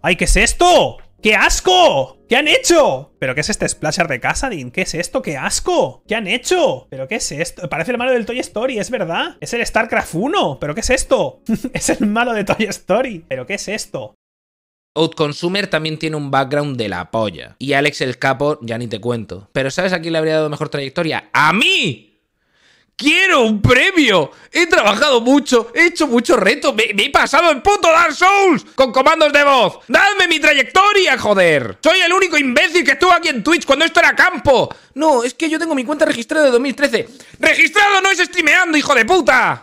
¡Ay, qué es esto! ¡Qué asco! ¿Qué han hecho? ¿Pero qué es este splasher de Casadin? ¿Qué es esto? ¡Qué asco! ¿Qué han hecho? ¿Pero qué es esto? Parece el malo del Toy Story, ¿es verdad? Es el StarCraft 1. ¿Pero qué es esto? es el malo de Toy Story. ¿Pero qué es esto? Outconsumer también tiene un background de la polla. Y Alex el Capo, ya ni te cuento. Pero ¿sabes a quién le habría dado mejor trayectoria? ¡A mí! Quiero un premio. He trabajado mucho, he hecho muchos retos, me, he pasado en puto Dark Souls con comandos de voz. Dadme mi trayectoria, joder. Soy el único imbécil que estuvo aquí en Twitch cuando esto era campo. No, es que yo tengo mi cuenta registrada de 2013. Registrado no es streameando, hijo de puta.